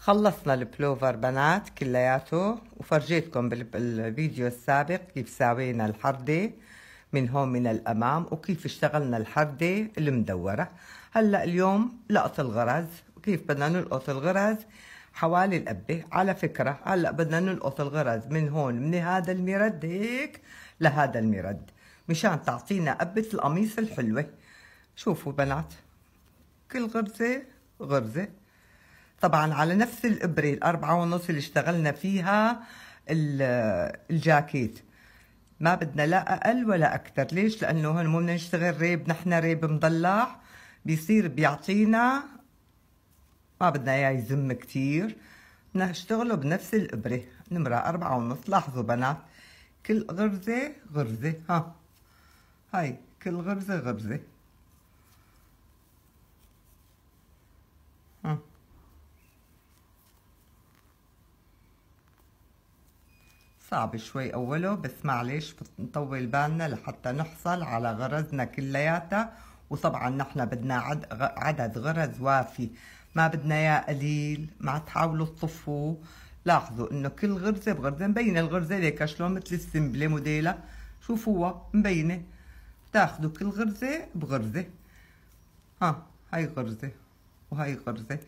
خلصنا البلوفر بنات كلياته وفرجيتكم بالفيديو السابق كيف ساوينا الحردة من هون من الأمام وكيف اشتغلنا الحردة المدورة هلأ اليوم لقط الغرز وكيف بدنا نلقط الغرز حوالي القبة على فكرة هلأ بدنا نلقط الغرز من هون من هذا المرد هيك لهذا المرد مشان تعطينا قبة القميص الحلوة شوفوا بنات كل غرزة غرزة طبعا على نفس الإبرة الأربعة ونص اللي اشتغلنا فيها الجاكيت ما بدنا لا أقل ولا اكثر ليش؟ لأنه هون مو بدنا نشتغل ريب نحن ريب مضلع بيصير بيعطينا ما بدنا إياه يزم كثير بدنا نشتغله بنفس الإبرة نمرة أربعة ونص لاحظوا بنات كل غرزة غرزة ها هاي كل غرزة غرزة صعب شوي أوله بس معلش نطول بالنا لحتى نحصل على غرزنا كلياتها وطبعا نحن بدنا عدد غرز وافي ما بدنا يا قليل ما تحاولوا تطفوا لاحظوا انه كل غرزة بغرزة مبينة الغرزة ليك شلون مثل السمبلة موديلا شوفوها مبينة تاخذوا كل غرزة بغرزة ها هاي غرزة وهاي غرزة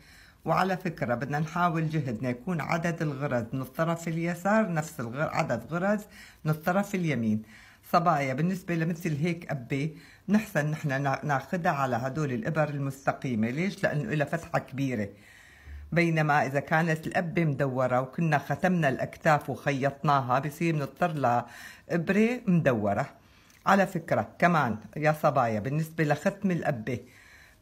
وعلى فكرة بدنا نحاول جهدنا يكون عدد الغرز من الطرف اليسار نفس عدد غرز من الطرف اليمين صبايا بالنسبة لمثل هيك أبة نحسن نحن ناخدها على هدول الإبر المستقيمة ليش؟ لأنه لها فتحة كبيرة بينما إذا كانت الأبة مدورة وكنا ختمنا الأكتاف وخيطناها بصير بنضطر لإبرة مدورة على فكرة كمان يا صبايا بالنسبة لختم الأبة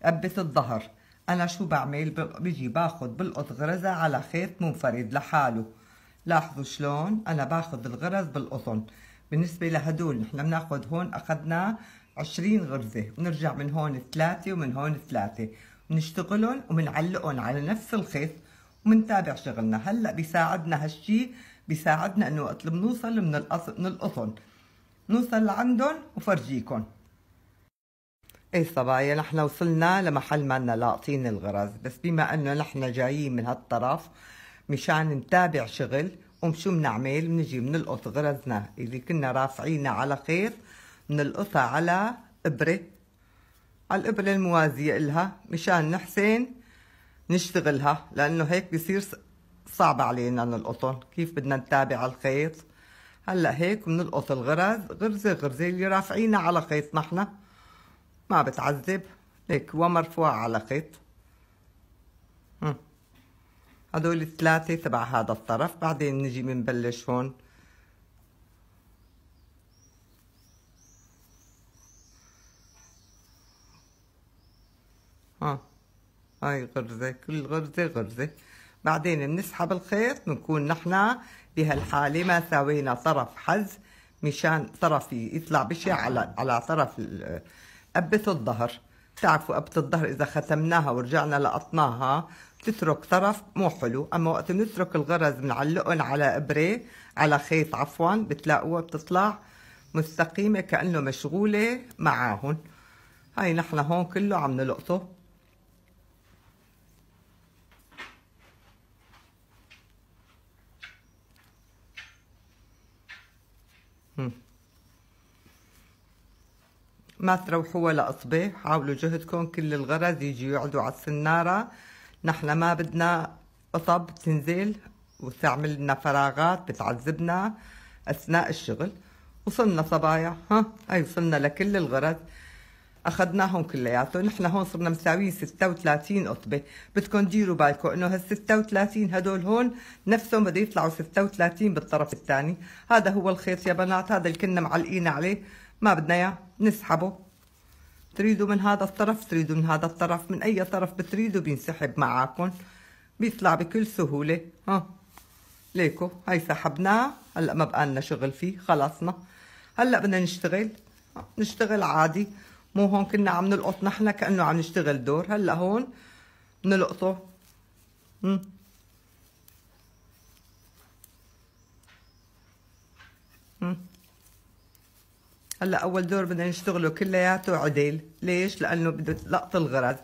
أبة الظهر أنا شو بعمل بيجي باخد بلقط غرزة على خيط منفرد لحاله لاحظوا شلون أنا باخد الغرز بالقطن بالنسبة لهدول نحن بناخد هون أخدنا عشرين غرزة ونرجع من هون ثلاثة ومن هون ثلاثة بنشتغلهم وبنعلقهم على نفس الخيط وبنتابع شغلنا هلا بيساعدنا هالشي بيساعدنا انه وقت بنوصل من القطن نوصل لعندهم وفرجيكم اي صبايا نحن وصلنا لمحل ما لاقطين الغرز بس بما انه نحن جايين من هالطرف مشان نتابع شغل ومشو بنعمل بنجي بنلقط غرزنا اللي كنا رافعينها على خيط بنلقطها على ابره على الابره الموازيه إلها مشان نحسن نشتغلها لانه هيك بصير صعب علينا نلقطهم كيف بدنا نتابع الخيط هلا هيك بنلقط الغرز غرزه غرزه اللي رافعينها على خيط نحن ما بتعذب هيك ومرفوعة على خيط هدول الثلاثة تبع هذا الطرف بعدين نجي بنبلش هون ها هاي غرزة كل غرزة غرزة بعدين بنسحب الخيط بنكون نحن بهالحالة ما ساوينا طرف حز مشان طرف يطلع بشي على على طرف أبث الظهر بتعرفوا أبث الظهر إذا ختمناها ورجعنا لقطناها بتترك طرف مو حلو أما وقت بنترك الغرز بنعلقهم على إبرة على خيط عفوا بتلاقوها بتطلع مستقيمة كأنه مشغولة معاهن هاي نحن هون كله عم نلقطه ما تروحوها لأصبح حاولوا جهدكم كل الغرض يجي يقعدوا على السنارة نحن ما بدنا قطب تنزل وتعمل لنا فراغات بتعذبنا أثناء الشغل وصلنا صبايا ها اي وصلنا لكل الغرض اخذناهم كلياتهم نحن هون صرنا مساويين 36 قطبه بدكم ديروا بالكم انه هال 36 هدول هون نفسهم بده يطلعوا 36 بالطرف الثاني هذا هو الخيط يا بنات هذا اللي كنا معلقين عليه ما بدنا اياه نسحبه تريدوا من هذا الطرف تريدوا من هذا الطرف من اي طرف بتريدوا بينسحب معاكم بيطلع بكل سهوله ها ليكو هاي سحبناه هلا ما بقى لنا شغل فيه خلصنا هلا بدنا نشتغل نشتغل عادي مو هون كنا عم نلقط نحن كانه عم نشتغل دور هلا هون بنلقطه امم هلا اول دور بدنا نشتغله كلياته عدل ليش لانه بده لقط الغرز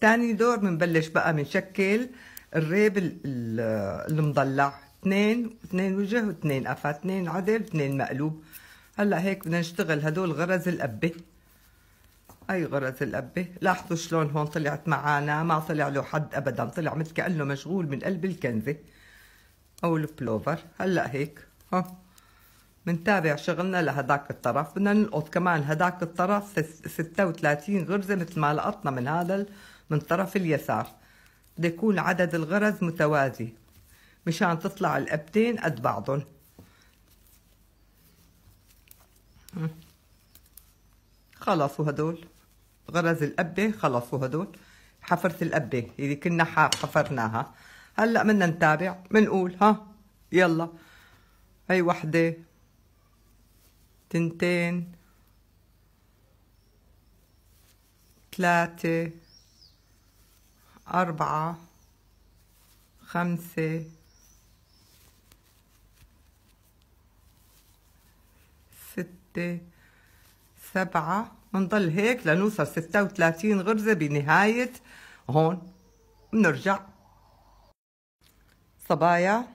ثاني دور بنبلش بقى بنشكل الريب المضلع اثنين اثنين وجه واثنين قفا اثنين عدل اثنين مقلوب هلا هيك بدنا نشتغل هدول غرز القبه اي غرز القبه لاحظوا شلون هون طلعت معانا ما طلع له حد ابدا طلع مثل كانه مشغول من قلب الكنزه او البلوفر هلا هيك ها منتابع شغلنا لهداك الطرف بدنا نلقط كمان هداك الطرف 36 غرزة مثل ما لقطنا من هذا من طرف اليسار بده يكون عدد الغرز متوازي مشان تطلع الابتين قد بعضهم خلصوا هدول غرز الأبة خلصوا هدول حفرة الأبة اللي كنا حفرناها هلا بدنا نتابع بنقول ها يلا هي وحدة تنتين ثلاثة أربعة خمسة ستة سبعة بنضل هيك لنوصل ستة وثلاثين غرزة بنهاية هون بنرجع صبايا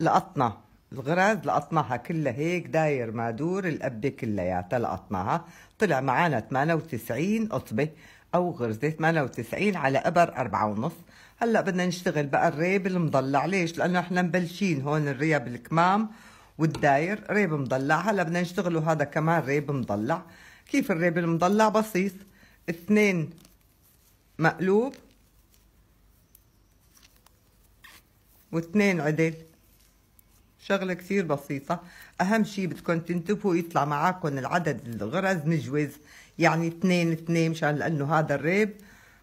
لقطنا الغراز لقطناها كلها هيك داير مادور القبة كلياتها لقطناها طلع معانا 98 قطبة أو غرزة 98 على إبر 4.5 هلا بدنا نشتغل بقى الريب المضلع ليش؟ لأنه احنا مبلشين هون الريب الكمام والداير ريب مضلع هلا بدنا نشتغله هذا كمان ريب مضلع كيف الريب المضلع بسيط اثنين مقلوب واثنين عدل شغله كثير بسيطه اهم شيء بدكم تنتبهوا يطلع معاكم العدد الغرز مجوز يعني اثنين اثنين مشان لانه هذا الريب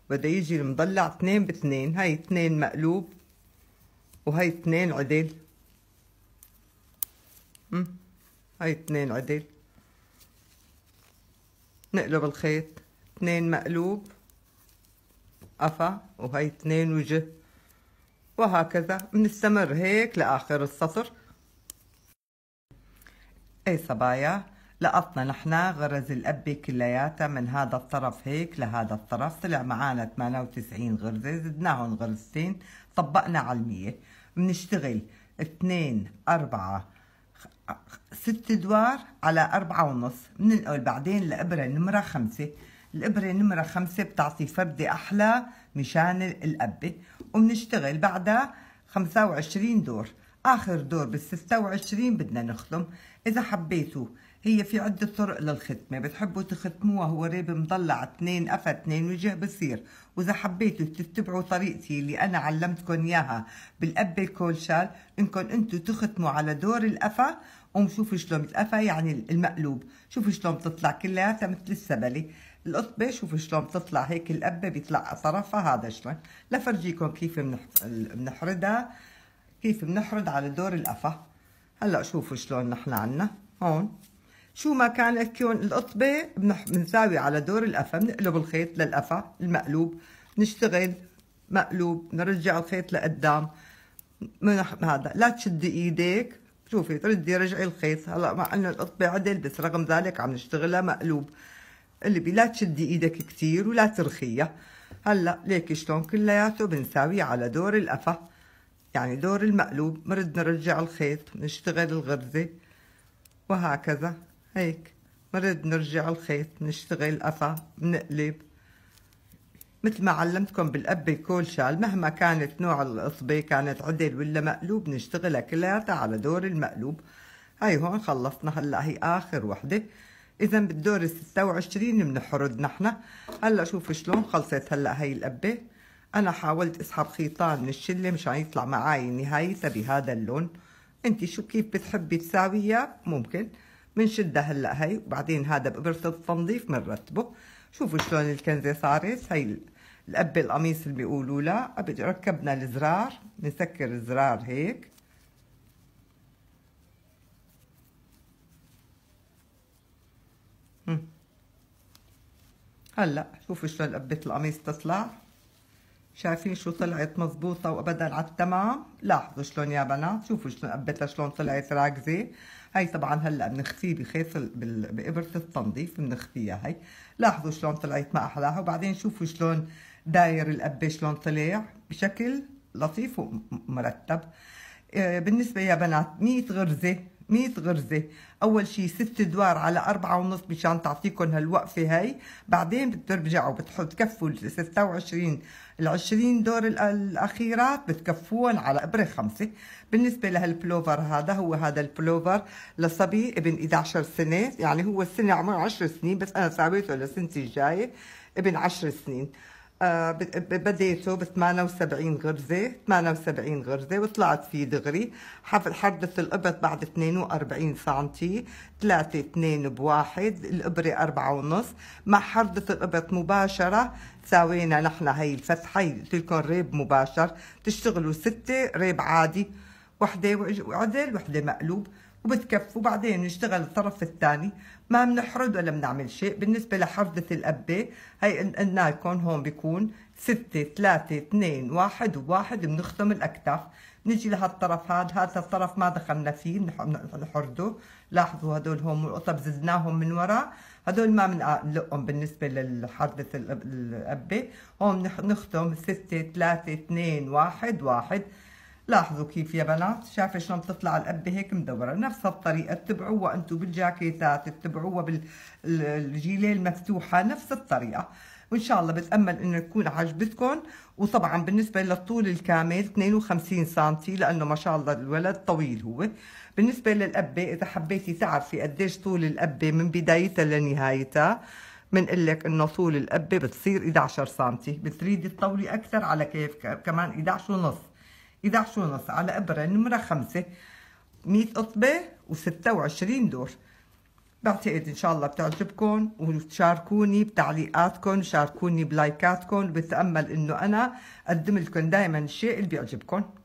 بده يجي المضلع اثنين باثنين هاي اثنين مقلوب وهي اثنين عدل هاي اثنين عدل نقلب الخيط اثنين مقلوب قفا وهي اثنين وجه وهكذا بنستمر هيك لآخر السطر اي صبايا لقطنا نحن غرز الأبي كلياتها من هذا الطرف هيك لهذا الطرف طلع معانا 98 غرزة زدناهم غرزتين طبقنا على المية بنشتغل اثنين أربعة ست ادوار على أربعة ونص بننقل بعدين لإبرة نمرة خمسة الإبرة نمرة خمسة بتعطي فردة أحلى مشان الأبي وبنشتغل بعدها 25 دور آخر دور بال 26 بدنا نختم إذا حبيتوا هي في عدة طرق للختمة بتحبوا تختموها هو ريب مضلع اثنين قفا اثنين وجه بصير وإذا حبيتوا تتبعوا طريقتي اللي أنا علمتكم إياها بالقبة الكولشال إنكم أنتوا تختموا على دور القفا قوم شوفوا شلون القفا يعني المقلوب شوفوا شلون بتطلع كلياتها مثل السبلة القطبة شوفوا شلون بتطلع هيك القبة بيطلع طرفها هذا شلون لفرجيكم كيف بنحردها كيف بنحرد على دور القفا هلا شوفوا شلون نحن عنا هون شو ما كانت كون القطبة بنساوي على دور القفا بنقلب الخيط للقفا المقلوب نشتغل مقلوب نرجع الخيط لقدام هذا لا تشدي ايديك شوفي تردي رجعي الخيط هلا مع انه القطبة عدل بس رغم ذلك عم نشتغلها مقلوب اللي بي لا تشدي ايدك كثير ولا ترخيها هلا ليك شلون كلياته بنساوي على دور القفا يعني دور المقلوب مرد نرجع الخيط نشتغل الغرزة وهكذا هيك مرد نرجع الخيط نشتغل قفا بنقلب مثل ما علمتكم بالقبة كل شال مهما كانت نوع القصبة كانت عدل ولا مقلوب نشتغلها كلياتها على دور المقلوب هاي هون خلصنا هلا هي آخر وحدة إذا بالدور الستة وعشرين بنحرد نحن هلا شوفوا شلون خلصت هلا هاي القبة أنا حاولت أسحب خيطان من الشلة مشان يطلع معاي نهايتها بهذا اللون أنت شو كيف بتحبي تساويها ممكن بنشدها هلا هي وبعدين هذا بإبرة التنظيف بنرتبه شوفوا شلون الكنزة صارت هي القبة القميص اللي بيقولوا لا ركبنا الزرار نسكر الزرار هيك هلا شوفوا شلون قبة القميص تطلع شايفين شو طلعت مزبوطة وابدا على التمام لاحظوا شلون يا بنات شوفوا شلون قبتها شلون طلعت راكزة هاي طبعا هلا بنخفيه بخيط بال... بإبرة التنظيف بنخفيها هاي لاحظوا شلون طلعت ما احلاها وبعدين شوفوا شلون داير القبة شلون طلع بشكل لطيف ومرتب آه، بالنسبة يا بنات 100 غرزة 100 غرزة أول شيء ست دوار على أربعة ونص مشان تعطيكم هالوقفة هاي بعدين بترجعوا بتحط كفوا ال 26 ال 20 دور الأخيرات بتكفوهم على إبرة خمسة بالنسبة لهالبلوفر هذا هو هذا البلوفر لصبي ابن 11 سنة يعني هو السنة عمره 10 سنين بس أنا سويته لسنتي الجاية ابن 10 سنين آه، بديته ب 78 غرزة 78 غرزة وطلعت فيه دغري حدث القبط بعد 42 سم 3 2 بواحد الإبرة 4 ونص مع حدث القبط مباشرة ساوينا نحن هي الفتحة قلت لكم ريب مباشر تشتغلوا ستة ريب عادي وحدة عدل وحدة مقلوب وبتكف وبعدين نشتغل الطرف الثاني ما بنحرد ولا بنعمل شيء بالنسبة لحردة الأبة هي النايكون هون بيكون ستة ثلاثة اثنين واحد وواحد بنختم الأكتاف نجي لهالطرف هذا هذا الطرف ما دخلنا فيه نحرده لاحظوا هدول هون والقطب زدناهم من وراء هدول ما بنلقهم بالنسبة لحردة الأبة هون نختم ستة ثلاثة اثنين واحد واحد لاحظوا كيف يا بنات شايفه شلون بتطلع القبه هيك مدوره نفس الطريقه تبعوها انتم بالجاكيتات تبعوها بالجيله المفتوحه نفس الطريقه وان شاء الله بتامل انه يكون عجبتكم وطبعا بالنسبه للطول الكامل 52 سم لانه ما شاء الله الولد طويل هو بالنسبه للقبه اذا حبيتي تعرفي قديش طول القبه من بدايتها لنهايتها بنقول لك انه طول القبه بتصير 11 سم بتريدي تطولي اكثر على كيف كمان 11 ونص 11 ونص على إبرة نمرة 5 مية قطبة و26 دور بعتقد إن شاء الله بتعجبكم وتشاركوني بتعليقاتكم وشاركوني بلايكاتكم وبتأمل إنه أنا أقدم لكم دائما الشيء اللي بيعجبكم